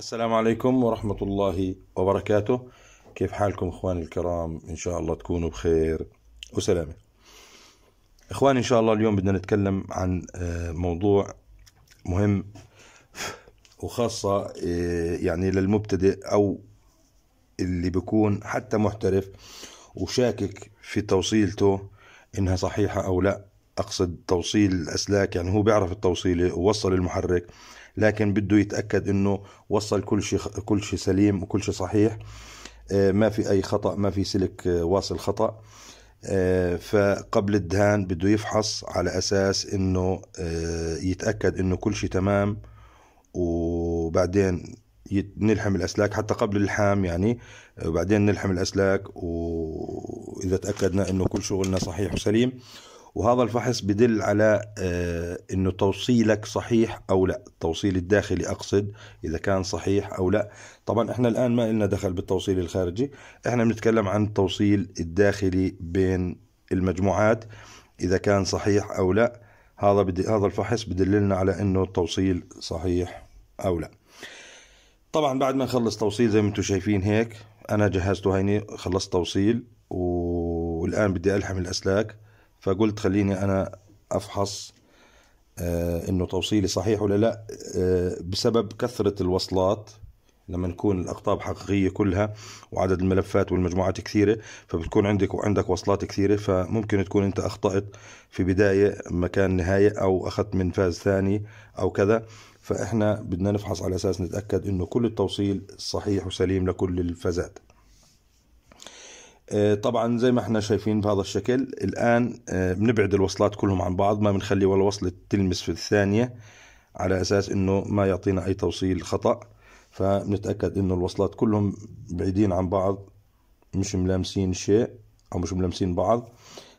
السلام عليكم ورحمة الله وبركاته كيف حالكم إخواني الكرام إن شاء الله تكونوا بخير وسلامة إخواني إن شاء الله اليوم بدنا نتكلم عن آه، موضوع مهم وخاصة آه، يعني للمبتدئ أو اللي بيكون حتى محترف وشاكك في توصيلته إنها صحيحة أو لا أقصد توصيل الأسلاك يعني هو بيعرف التوصيلة ووصل المحرك لكن بده يتاكد انه وصل كل شيء كل شيء سليم وكل شيء صحيح آه، ما في اي خطا ما في سلك آه، واصل خطا آه، فقبل الدهان بده يفحص على اساس انه يتاكد انه كل شيء تمام وبعدين نلحم الاسلاك حتى قبل اللحام يعني وبعدين نلحم الاسلاك واذا تاكدنا انه كل شغلنا صحيح وسليم وهذا الفحص بدل على آه، انه توصيلك صحيح او لا التوصيل الداخلي اقصد اذا كان صحيح او لا طبعا احنا الان ما لنا دخل بالتوصيل الخارجي احنا بنتكلم عن التوصيل الداخلي بين المجموعات اذا كان صحيح او لا هذا بدي هذا الفحص بدللنا على انه التوصيل صحيح او لا طبعا بعد ما نخلص توصيل زي ما انتم شايفين هيك انا جهزته هيني خلصت توصيل والان بدي الحم الاسلاك فقلت خليني أنا أفحص آه، انه توصيلي صحيح ولا لا آه، بسبب كثره الوصلات لما نكون الاقطاب حقيقيه كلها وعدد الملفات والمجموعات كثيره فبتكون عندك وعندك وصلات كثيره فممكن تكون انت اخطات في بدايه مكان نهايه او اخذت من فاز ثاني او كذا فاحنا بدنا نفحص على اساس نتاكد انه كل التوصيل صحيح وسليم لكل الفازات آه، طبعا زي ما احنا شايفين بهذا الشكل الان آه، بنبعد الوصلات كلهم عن بعض ما بنخلي ولا وصلة تلمس في الثانية على اساس انه ما يعطينا اي توصيل خطأ فبنتأكد انه الوصلات كلهم بعيدين عن بعض مش ملامسين شيء او مش ملامسين بعض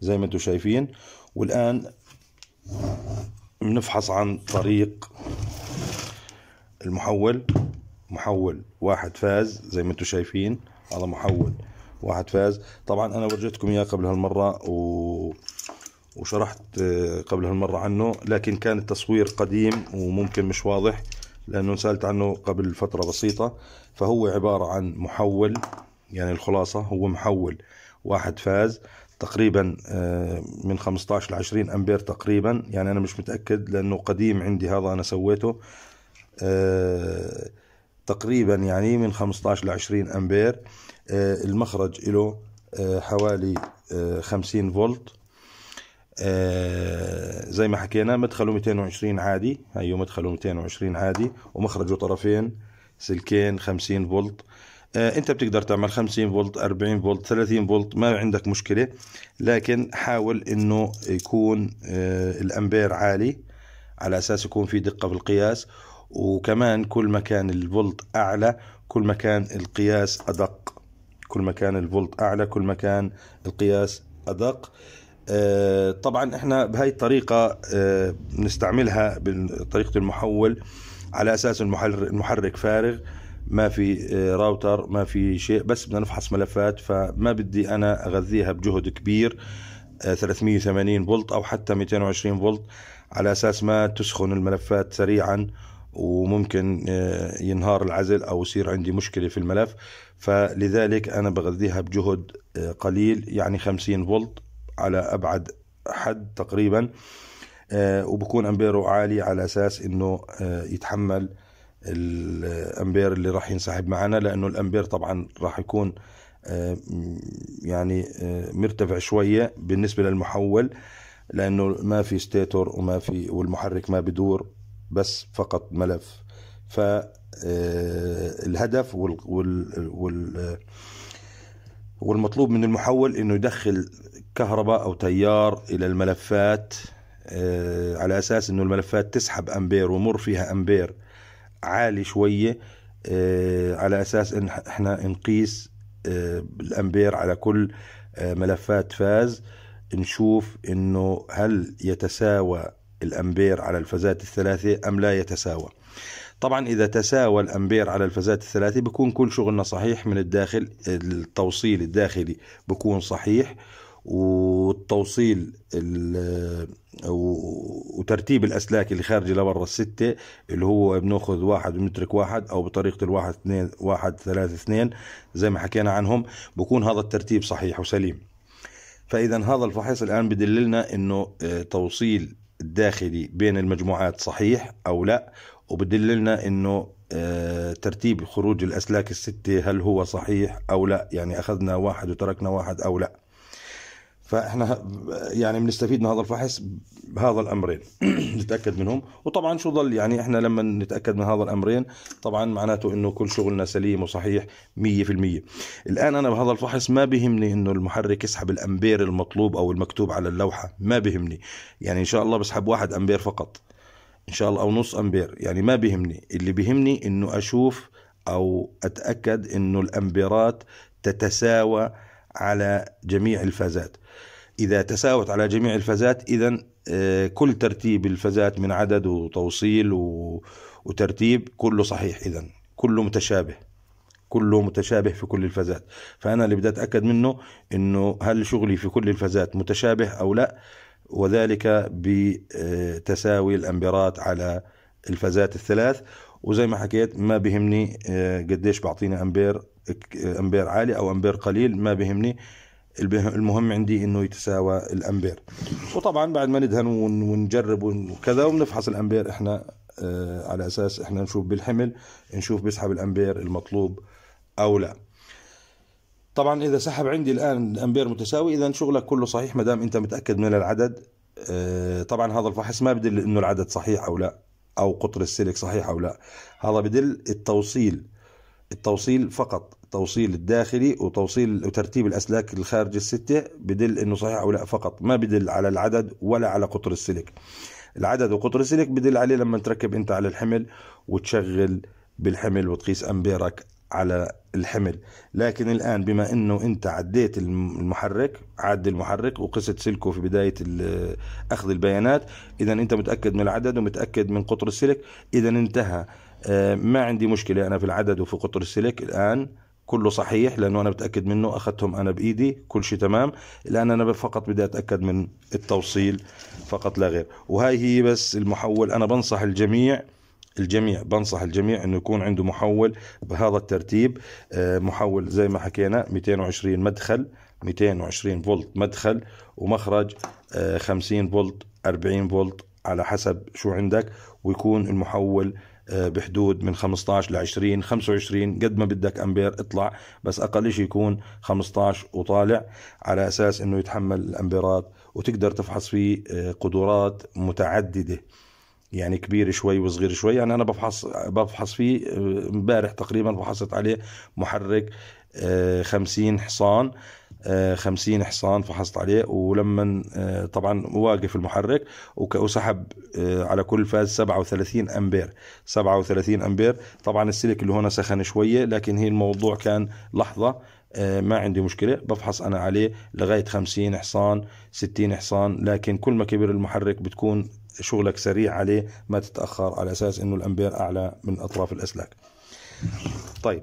زي ما انتم شايفين والان بنفحص عن طريق المحول محول واحد فاز زي ما انتم شايفين هذا محول واحد فاز طبعا انا ورجيتكم اياه قبل هالمره و... وشرحت آه، قبل هالمره عنه لكن كان التصوير قديم وممكن مش واضح لانه سالت عنه قبل فتره بسيطه فهو عباره عن محول يعني الخلاصه هو محول واحد فاز تقريبا آه، من 15 ل 20 امبير تقريبا يعني انا مش متاكد لانه قديم عندي هذا انا سويته آه، تقريبا يعني من 15 ل 20 امبير آه، المخرج له آه، حوالي 50 آه، فولت زي ما حكينا مدخله 220 عادي هيو أيوة، مدخله 220 عادي ومخرجه طرفين سلكين 50 فولت انت بتقدر تعمل 50 فولت 40 فولت 30 فولت ما عندك مشكلة لكن حاول انه يكون الامبير عالي على اساس يكون في دقة بالقياس وكمان كل ما كان الفولت اعلى كل ما كان القياس ادق كل ما كان الفولت اعلى كل ما كان القياس ادق آه، طبعا احنا بهاي الطريقة بنستعملها آه، بطريقة المحول على اساس المحرك فارغ ما في آه، راوتر ما في شيء بس بدنا نفحص ملفات فما بدي انا اغذيها بجهد كبير 380 فولت او حتى 220 فولت على اساس ما تسخن الملفات سريعا وممكن آه، ينهار العزل او يصير عندي مشكله في الملف فلذلك انا بغذيها بجهد آه، قليل يعني 50 فولت على ابعد حد تقريبا آه، وبكون امبيره عالي على اساس انه يتحمل الامبير اللي راح ينسحب معنا لانه الامبير طبعا راح يكون يعني مرتفع شويه بالنسبه للمحول لانه ما في ستيتور وما في والمحرك ما بدور بس فقط ملف فالهدف آه، وال وال والمطلوب من المحول انه يدخل كهرباء او تيار الى الملفات آه، على اساس انه الملفات تسحب امبير ومر فيها امبير عالي شويه آه، على اساس ان احنا نقيس الامبير على كل ملفات فاز نشوف انه هل يتساوى الأمبير على الفازات الثلاثة أم لا يتساوى طبعا إذا تساوى الأمبير على الفازات الثلاثة بكون كل شغلنا صحيح من الداخل التوصيل الداخلي بكون صحيح والتوصيل وترتيب الاسلاك اللي خارجه لبرا السته اللي هو بناخذ واحد بنترك واحد او بطريقه الواحد اثنين واحد ثلاثة اثنين زي ما حكينا عنهم بكون هذا الترتيب صحيح وسليم فاذا هذا الفحص الان بدللنا انه آه، توصيل الداخلي بين المجموعات صحيح أو لا وبدل لنا أنه آه، ترتيب خروج الأسلاك الستة هل هو صحيح أو لا يعني أخذنا واحد وتركنا واحد أو لا فاحنا يعني بنستفيد من هذا الفحص بهذا الامرين نتاكد منهم وطبعا شو ظل يعني احنا لما نتاكد من هذا الامرين طبعا معناته انه كل شغلنا سليم وصحيح 100% الان انا بهذا الفحص ما بهمني انه المحرك يسحب الامبير المطلوب او المكتوب على اللوحه ما بهمني يعني ان شاء الله بسحب واحد امبير فقط ان شاء الله او نص امبير يعني ما بهمني اللي بهمني انه اشوف او اتاكد انه الامبيرات تتساوى على جميع الفازات إذا تساوت على جميع الفازات إذا آه، كل ترتيب الفازات من عدد وتوصيل وترتيب كله صحيح إذا كله متشابه كله متشابه في كل الفازات فأنا اللي بدي أتأكد منه أنه هل شغلي في كل الفازات متشابه أو لا وذلك بتساوي آه، الأمبيرات على الفازات الثلاث وزي ما حكيت ما بهمني آه، قديش بعطيني أمبير أمبير عالي أو أمبير قليل ما بهمني المهم عندي انه يتساوى الامبير وطبعا بعد ما ندهن ونجرب وكذا وبنفحص الامبير احنا آه، على اساس احنا نشوف بالحمل نشوف بيسحب الامبير المطلوب او لا طبعا اذا سحب عندي الان الامبير متساوي اذا شغلك كله صحيح ما دام انت متاكد من العدد آه، طبعا هذا الفحص ما بدل انه العدد صحيح او لا او قطر السلك صحيح او لا هذا بدل التوصيل التوصيل فقط التوصيل الداخلي وتوصيل وترتيب الأسلاك الخارج الستة بدل أنه صحيح أو لا فقط ما بدل على العدد ولا على قطر السلك العدد وقطر السلك بدل عليه لما تركب أنت على الحمل وتشغل بالحمل وتقيس أمبيرك على الحمل لكن الآن بما أنه أنت عديت المحرك عد المحرك وقست سلكه في بداية أخذ البيانات إذا أنت متأكد من العدد ومتأكد من قطر السلك إذا انتهى آه، ما عندي مشكلة أنا في العدد وفي قطر السلك الآن كله صحيح لانه انا متاكد منه اخذتهم انا بايدي كل شيء تمام الان انا فقط بدي اتاكد من التوصيل فقط لا غير وهاي هي بس المحول انا بنصح الجميع الجميع بنصح الجميع انه يكون عنده محول بهذا الترتيب آه، محول زي ما حكينا 220 مدخل 220 فولت مدخل ومخرج 50 آه، فولت 40 فولت على حسب شو عندك ويكون المحول آه، بحدود من 15 ل 20 25 قد ما بدك امبير اطلع بس اقل شيء يكون 15 وطالع على اساس انه يتحمل الامبيرات وتقدر تفحص فيه آه، قدرات متعدده يعني كبير شوي وصغير شوي يعني انا بفحص بفحص فيه آه، امبارح تقريبا فحصت عليه محرك 50 حصان 50 آه، حصان فحصت عليه ولما آه، طبعا واقف المحرك وسحب آه، على كل فاز 37 امبير 37 امبير طبعا السلك اللي هنا سخن شويه لكن هي الموضوع كان لحظه ما عندي مشكلة بفحص أنا عليه لغاية 50 حصان 60 حصان لكن كل ما كبر المحرك بتكون شغلك سريع عليه ما تتأخر على أساس أنه الأمبير أعلى من أطراف الأسلاك طيب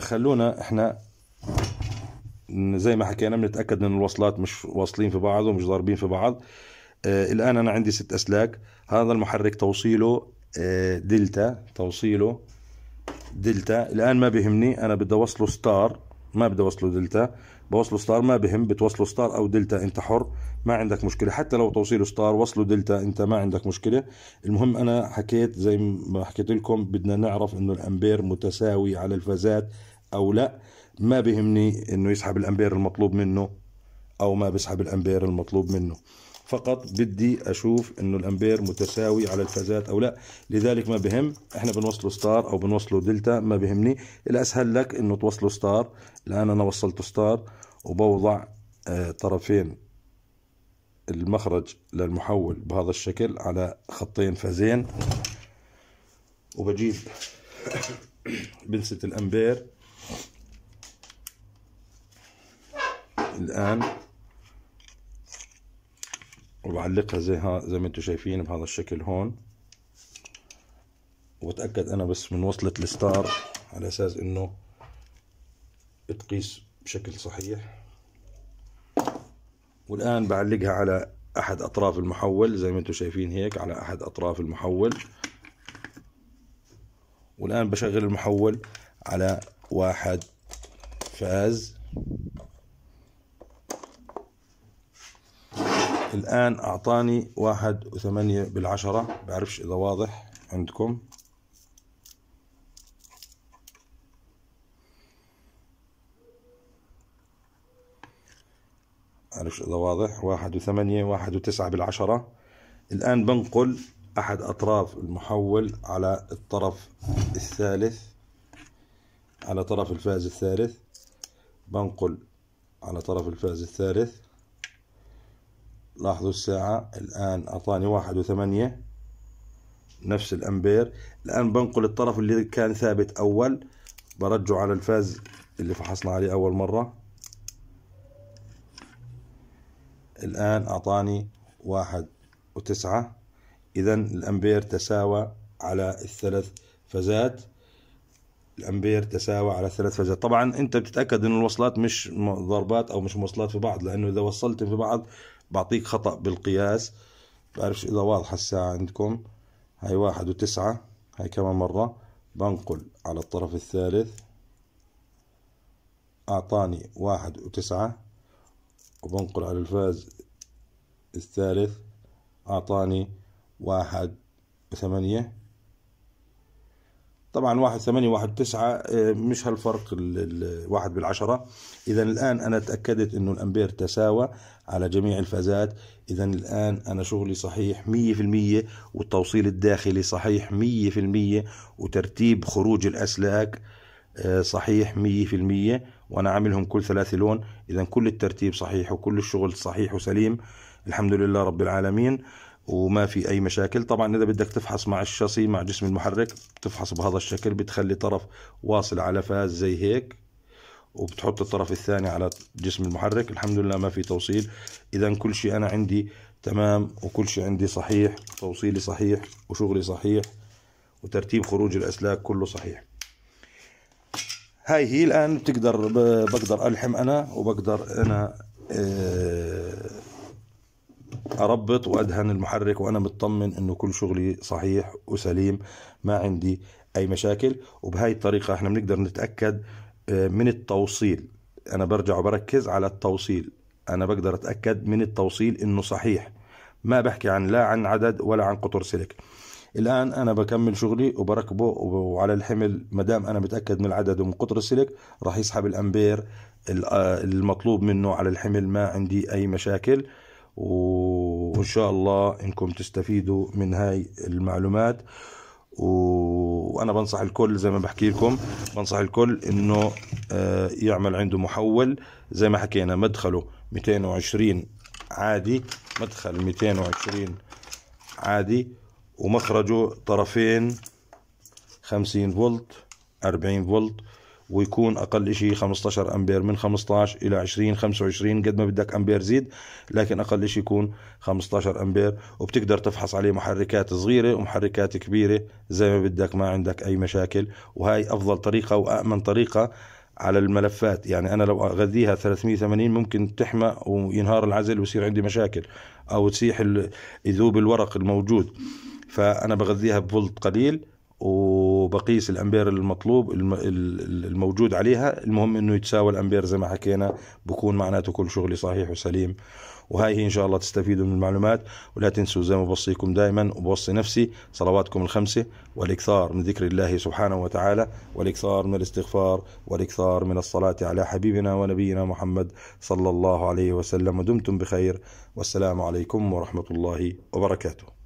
خلونا احنا زي ما حكينا بنتاكد ان الوصلات مش واصلين في بعض ومش ضاربين في بعض آه الان انا عندي ست اسلاك هذا المحرك توصيله آه دلتا توصيله دلتا الان ما بيهمني انا بدي اوصله ستار ما بدي اوصله دلتا بوصله ستار ما بهم بتوصله ستار او دلتا انت حر ما عندك مشكله حتى لو توصيله ستار وصله دلتا انت ما عندك مشكله المهم انا حكيت زي ما حكيت لكم بدنا نعرف انه الامبير متساوي على الفازات او لا ما بهمني انه يسحب الامبير المطلوب منه او ما بسحب الامبير المطلوب منه فقط بدي اشوف انه الامبير متساوي على الفازات او لا لذلك ما بهم احنا بنوصله ستار او بنوصله دلتا ما بهمني الاسهل لك انه توصله ستار الان انا وصلته ستار وبوضع آه، طرفين المخرج للمحول بهذا الشكل على خطين فازين وبجيب بنسة الامبير الآن وبعلقها زي ها زي ما انتم شايفين بهذا الشكل هون وبتأكد أنا بس من وصلة الستار على أساس إنه تقيس بشكل صحيح والآن بعلقها على أحد أطراف المحول زي ما انتم شايفين هيك على أحد أطراف المحول والآن بشغل المحول على واحد فاز الآن أعطاني واحد وثمانية بالعشرة بعرفش إذا واضح عندكم بعرفش إذا واضح واحد وثمانية واحد وتسعة بالعشرة الآن بنقل أحد أطراف المحول على الطرف الثالث على طرف الفاز الثالث بنقل على طرف الفاز الثالث لاحظوا الساعة الآن أعطاني واحد وثمانية نفس الأمبير الآن بنقل الطرف اللي كان ثابت أول برجعه على الفاز اللي فحصنا عليه أول مرة الآن أعطاني واحد وتسعة إذا الأمبير تساوى على الثلاث فازات الامبير تساوى على ثلاث فازات طبعا انت بتتاكد ان الوصلات مش ضربات او مش موصلات في بعض لانه اذا وصلت في بعض بعطيك خطأ بالقياس بعرفش إذا واضحة الساعة عندكم هاي واحد وتسعة هاي كمان مرة بنقل على الطرف الثالث أعطاني واحد وتسعة وبنقل على الفاز الثالث أعطاني واحد وثمانية طبعا واحد ثمانية واحد تسعة آه، مش هالفرق الواحد بالعشرة إذا الآن أنا تأكدت أنه الأمبير تساوى على جميع الفازات إذا الآن أنا شغلي صحيح مية في المية والتوصيل الداخلي صحيح مية في المية وترتيب خروج الأسلاك آه، صحيح مية في المية وأنا عاملهم كل ثلاثة لون إذا كل الترتيب صحيح وكل الشغل صحيح وسليم الحمد لله رب العالمين وما في اي مشاكل طبعا اذا بدك تفحص مع الشاصي مع جسم المحرك بتفحص بهذا الشكل بتخلي طرف واصل على فاز زي هيك وبتحط الطرف الثاني على جسم المحرك الحمد لله ما في توصيل اذا كل شيء انا عندي تمام وكل شيء عندي صحيح توصيلي صحيح وشغلي صحيح وترتيب خروج الاسلاك كله صحيح هاي هي الان بتقدر بقدر الحم انا وبقدر انا أه اربط وادهن المحرك وانا مطمن انه كل شغلي صحيح وسليم ما عندي اي مشاكل وبهي الطريقه احنا بنقدر نتاكد آه، من التوصيل انا برجع وبركز على التوصيل انا بقدر اتاكد من التوصيل انه صحيح ما بحكي عن لا عن عدد ولا عن قطر سلك الان انا بكمل شغلي وبركبه وعلى الحمل ما دام انا متاكد من العدد ومن قطر السلك راح يسحب الامبير آه، المطلوب منه على الحمل ما عندي اي مشاكل و وان شاء الله انكم تستفيدوا من هاي المعلومات وانا بنصح الكل زي ما بحكي لكم بنصح الكل انه آه، يعمل عنده محول زي ما حكينا مدخله 220 عادي مدخل 220 عادي ومخرجه طرفين 50 فولت 40 فولت ويكون اقل شيء 15 امبير من 15 الى 20 25 قد ما بدك امبير زيد لكن اقل شيء يكون 15 امبير وبتقدر تفحص عليه محركات صغيره ومحركات كبيره زي ما بدك ما عندك اي مشاكل وهي افضل طريقه وامن طريقه على الملفات يعني انا لو اغذيها 380 ممكن تحمى وينهار العزل ويصير عندي مشاكل او تسيح يذوب الورق الموجود فانا بغذيها بفولت قليل و وبقيس الامبير المطلوب الموجود عليها المهم انه يتساوى الامبير زي ما حكينا بكون معناته كل شغلي صحيح وسليم وهاي هي ان شاء الله تستفيدوا من المعلومات ولا تنسوا زي ما بوصيكم دائما وبوصي نفسي صلواتكم الخمسه والاكثار من ذكر الله سبحانه وتعالى والاكثار من الاستغفار والاكثار من الصلاه على حبيبنا ونبينا محمد صلى الله عليه وسلم ودمتم بخير والسلام عليكم ورحمه الله وبركاته